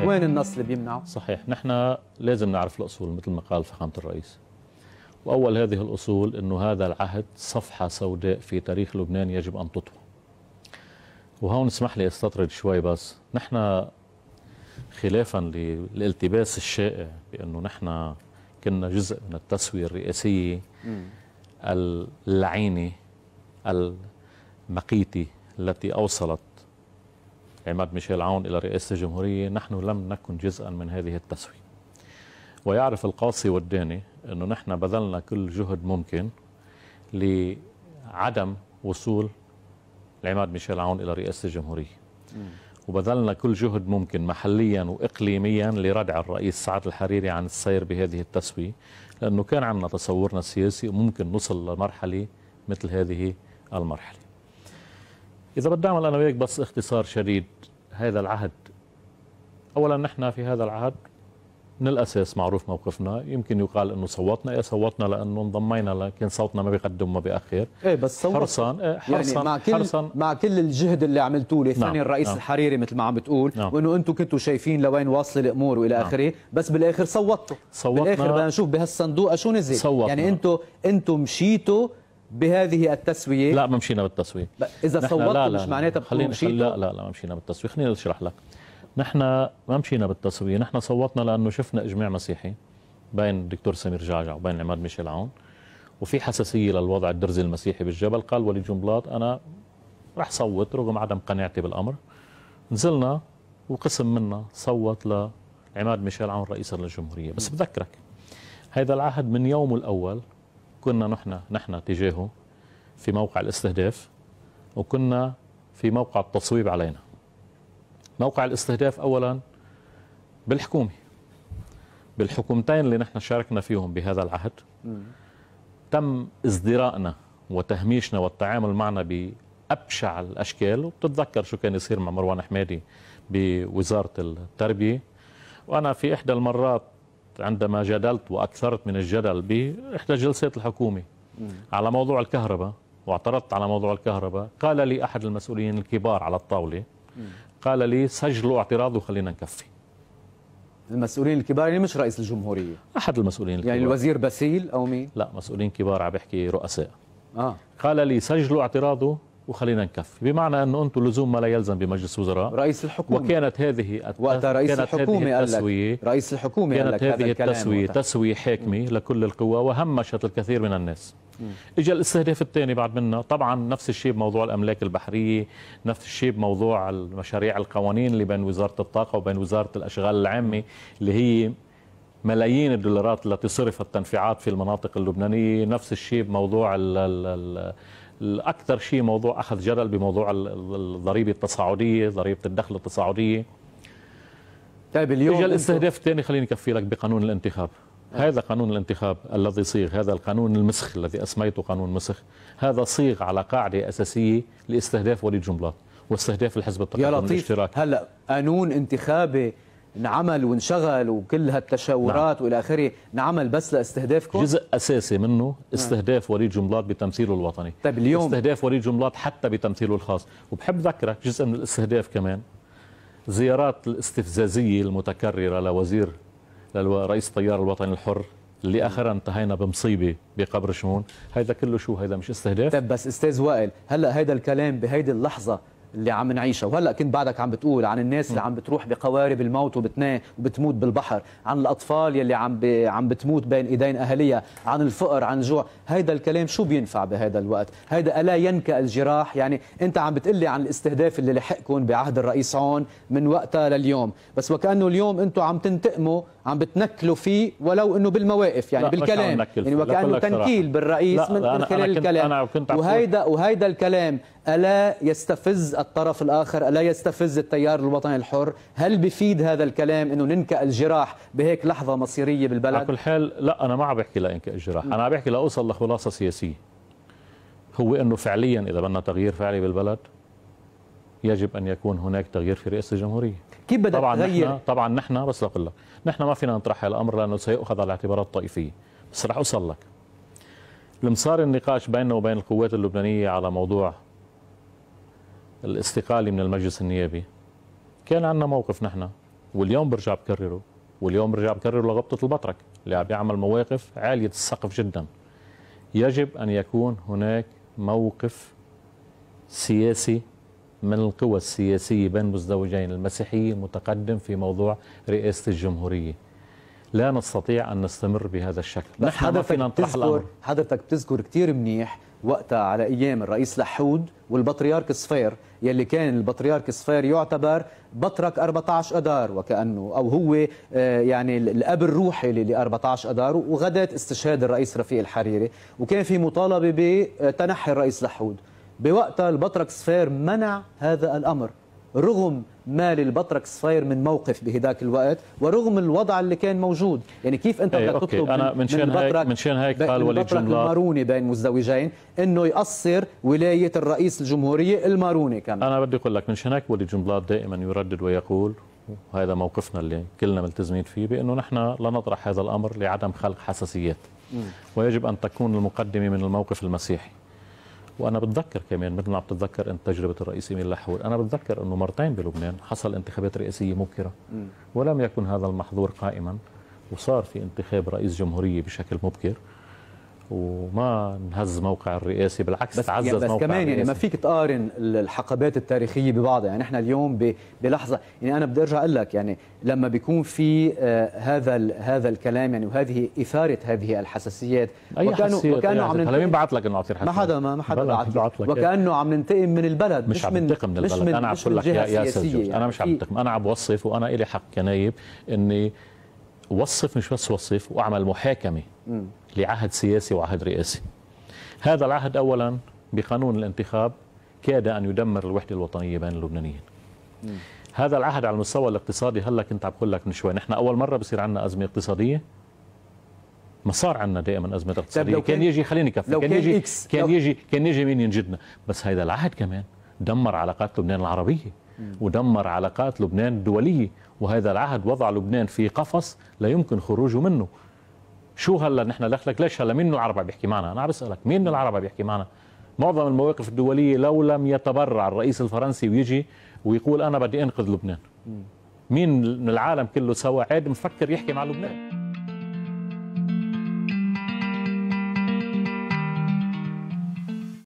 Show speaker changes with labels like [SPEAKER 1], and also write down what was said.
[SPEAKER 1] صحيح وين النص اللي بيمنعه؟ صحيح نحن لازم نعرف الأصول مثل ما قال فخامة الرئيس وأول هذه الأصول أنه هذا العهد صفحة سوداء في تاريخ لبنان يجب أن تطوى وهون اسمح لي استطرد شوي بس نحن خلافا للالتباس الشائع بأنه نحن كنا جزء من التسوية الرئاسية اللعينة المقيتة التي أوصلت عماد ميشيل عون إلى رئاسة الجمهورية نحن لم نكن جزءا من هذه التسوية ويعرف القاصي والداني أنه نحن بذلنا كل جهد ممكن لعدم وصول عماد ميشيل عون إلى رئاسة الجمهورية وبذلنا كل جهد ممكن محليا وإقليميا لردع الرئيس سعد الحريري عن السير بهذه التسوية لأنه كان عندنا تصورنا السياسي وممكن نصل لمرحلة مثل هذه المرحلة إذا بدي أعمل أنا وياك بس اختصار شديد هذا العهد أولا نحن في هذا العهد من الأساس معروف موقفنا يمكن يقال أنه صوتنا إيه صوتنا لأنه انضمينا لكن صوتنا ما بيقدم ما بيأخر إيه
[SPEAKER 2] بس صوت حرصان, إيه يعني حرصا يعني مع كل حرصا مع كل الجهد
[SPEAKER 1] اللي عملتوه لثاني نعم الرئيس نعم الحريري مثل ما عم بتقول نعم وأنه أنتم كنتوا
[SPEAKER 2] شايفين لوين واصلة الأمور وإلى نعم آخره بس بالآخر صوتوا صوتنا بالآخر بدنا نشوف بهالصندوق شو نزل صوتنا يعني أنتم أنتم مشيتوا بهذه التسويه لا ما مشينا بالتسويه اذا صوتوا مش معناتها خلينا مشيتوا لا
[SPEAKER 1] لا لا ما مشينا بالتسويه خليني اشرح لك نحن ما مشينا بالتسويه نحن صوتنا لانه شفنا اجماع مسيحي بين الدكتور سمير جعجع وبين عماد ميشيل عون وفي حساسيه للوضع الدرزي المسيحي بالجبل قال وليد جنبلاط انا رح صوت رغم عدم قناعتي بالامر نزلنا وقسم منا صوت لعماد ميشيل عون رئيسا للجمهوريه بس بذكرك هذا العهد من يومه الاول كنا نحن نحن تجاهه في موقع الاستهداف وكنا في موقع التصويب علينا موقع الاستهداف أولا بالحكومة بالحكومتين اللي نحن شاركنا فيهم بهذا العهد تم ازدراءنا وتهميشنا والتعامل معنا بأبشع الأشكال وبتتذكر شو كان يصير مع مروان حمادي بوزارة التربية وأنا في إحدى المرات عندما جدلت وأكثرت من الجدل بإحدى جلسات الحكومة على موضوع الكهرباء واعترضت على موضوع الكهرباء قال لي أحد المسؤولين الكبار على الطاولة قال لي سجلوا اعتراض وخلينا نكفي المسؤولين الكبار يعني مش رئيس الجمهورية أحد المسؤولين يعني الكبار يعني الوزير بسيل أو مين؟ لا مسؤولين كبار عم بحكي رؤساء آه. قال لي سجلوا اعتراضه وخلينا نكفي بمعنى أنه أنتم لزوم ما لا يلزم بمجلس وزراء رئيس الحكومة وكانت هذه وقتها رئيس كانت الحكومة هذه التسوية رئيس الحكومة كانت هذه التسوية تسوية حاكمة لكل القوى وهمشت الكثير من الناس اجى الاستهداف الثاني بعد منا طبعا نفس الشيء بموضوع الاملاك البحريه نفس الشيء بموضوع المشاريع القوانين اللي بين وزاره الطاقه وبين وزاره الاشغال العامه اللي هي ملايين الدولارات التي صرفت تنفيعات في المناطق اللبنانيه نفس الشيء بموضوع الـ الـ ال الأكثر شيء موضوع اخذ جدل بموضوع الضريبه التصاعديه ضريبه الدخل التصاعدية طيب اليوم اجى الاستهداف الثاني خليني اكفي لك بقانون الانتخاب أه. هذا قانون الانتخاب الذي صيغ هذا القانون المسخ الذي اسميته قانون مسخ هذا صيغ على قاعده اساسيه لاستهداف وليد جملات واستهداف الحزب التقدم الاشتراكي يا لطيف هلا قانون انتخابي
[SPEAKER 2] انعمل وانشغل وكل هالتشاورات نعم. والى اخره انعمل بس لاستهدافكم جزء
[SPEAKER 1] اساسي منه استهداف نعم. وليد جملاط بتمثيله الوطني طيب اليوم استهداف وليد جملاط حتى بتمثيله الخاص وبحب ذكرك جزء من الاستهداف كمان زيارات الاستفزازيه المتكرره لوزير لرئيس التيار الوطني الحر اللي نعم. اخرا انتهينا بمصيبه بقبر شمون هيدا كله شو هيدا مش استهداف طيب بس استاذ وائل هلا هيدا الكلام
[SPEAKER 2] بهيدي اللحظه اللي عم نعيشها وهلا كنت بعدك عم بتقول عن الناس اللي عم بتروح بقوارب الموت وبتنا وبتموت بالبحر عن الاطفال يلي عم ب... عم بتموت بين ايدين اهاليها عن الفقر عن الجوع هيدا الكلام شو بينفع بهذا الوقت هيدا الا ينكا الجراح يعني انت عم بتقلي عن الاستهداف اللي لحقكم بعهد الرئيس عون من وقتها لليوم بس وكانه اليوم انتم عم تنتقموا عم بتنكلوا فيه ولو انه بالمواقف يعني بالكلام يعني وكانه تنكيل بالرئيس لا من, لا خلال أنا الكلام أنا كنت وهيدا وهيدا الكلام الا يستفز الطرف الآخر ألا يستفز التيار الوطني الحر هل بفيد هذا
[SPEAKER 1] الكلام أنه ننكأ الجراح بهيك لحظة مصيرية بالبلد على كل حال لا أنا ما عم بحكي لإنكأ الجراح أنا عم بحكي لأوصل لخلاصة سياسية هو أنه فعليا إذا بدنا تغيير فعلي بالبلد يجب أن يكون هناك تغيير في رئاسة الجمهورية كيف بدك طبعا تغير؟ نحن طبعا نحن بس لأقول لك نحن ما فينا نطرح هذا الأمر لأنه سيؤخذ على اعتبارات طائفية بس رح أوصل لك لما صار النقاش بيننا وبين القوات اللبنانية على موضوع الاستقالة من المجلس النيابي كان عندنا موقف نحن واليوم برجع بكرره واليوم برجع بكرره لغبطة البطرك اللي عم بيعمل مواقف عالية السقف جدا يجب أن يكون هناك موقف سياسي من القوى السياسية بين مزدوجين المسيحية متقدم في موضوع رئاسة الجمهورية لا نستطيع أن نستمر بهذا الشكل بس نحن حضرتك فينا نطرح الأمر
[SPEAKER 2] حضرتك بتذكر كتير
[SPEAKER 1] منيح وقتها على أيام الرئيس لحود
[SPEAKER 2] والبطريرك صفير يلي كان البطريرك صفير يعتبر بطرك 14 أدار وكأنه أو هو آه، يعني الأب الروحي ل 14 أدار وغدت استشهاد الرئيس رفيق الحريري وكان في مطالبة بتنحي الرئيس لحود بوقتها البطرك صفير منع هذا الأمر رغم ما للبطرك صاير من موقف بهداك الوقت ورغم الوضع اللي كان موجود يعني كيف انت إيه، بدك تطلب أنا من, من شان هيك من شان
[SPEAKER 1] هيك قال ولي الماروني
[SPEAKER 2] بين مزدوجين انه يقصر ولايه الرئيس الجمهوريه
[SPEAKER 1] الماروني كمان انا بدي اقول لك من شان هيك ولي جملات دائما يردد ويقول وهذا موقفنا اللي كلنا ملتزمين فيه بانه نحن لا نطرح هذا الامر لعدم خلق حساسيات ويجب ان تكون المقدمه من الموقف المسيحي وانا بتذكر كمان مثل ما بتتذكر تتذكر انت تجربه الرئيس ايميل لحول انا بتذكر انه مرتين بلبنان حصل انتخابات رئاسيه مبكره ولم يكن هذا المحظور قائما وصار في انتخاب رئيس جمهوريه بشكل مبكر وما انهز موقع الرئاسي بالعكس بس تعزز يعني بس موقع كمان يعني ما فيك
[SPEAKER 2] تقارن الحقبات التاريخيه ببعضها يعني احنا اليوم بلحظه يعني انا بدي ارجع اقول لك يعني لما بيكون في آه هذا هذا الكلام يعني وهذه اثاره هذه الحساسيات
[SPEAKER 1] أي وكانوا حساسيات وكانوا عم هلا طيب، مين بعت لك انه حساسيه؟ ما حدا ما, حدا بعت لك وكانه
[SPEAKER 2] عم ننتقم من
[SPEAKER 1] البلد مش, مش عم ننتقم من البلد انا عم بقول لك يا ياسر انا مش عم ننتقم انا عم بوصف وانا إلي حق كنايب اني وصف مش بس وصف واعمل محاكمه م. لعهد سياسي وعهد رئاسي هذا العهد اولا بقانون الانتخاب كاد ان يدمر الوحده الوطنيه بين اللبنانيين م. هذا العهد على المستوى الاقتصادي هلا كنت عم بقول لك من شوي نحن اول مره بصير عندنا ازمه اقتصاديه ما صار عندنا دائما ازمه اقتصاديه كان, كان يجي خليني كفي كان, كان يجي إكس كان يجي كان يجي مين ينجدنا بس هذا العهد كمان دمر علاقات لبنان العربيه ودمر علاقات لبنان الدولية وهذا العهد وضع لبنان في قفص لا يمكن خروجه منه شو هلا نحن دخلك ليش هلا مين العرب بيحكي معنا انا عم بسالك مين العرب بيحكي معنا معظم المواقف الدولية لو لم يتبرع الرئيس الفرنسي ويجي ويقول أنا بدي أنقذ لبنان مين من العالم كله سوا عاد مفكر يحكي مع لبنان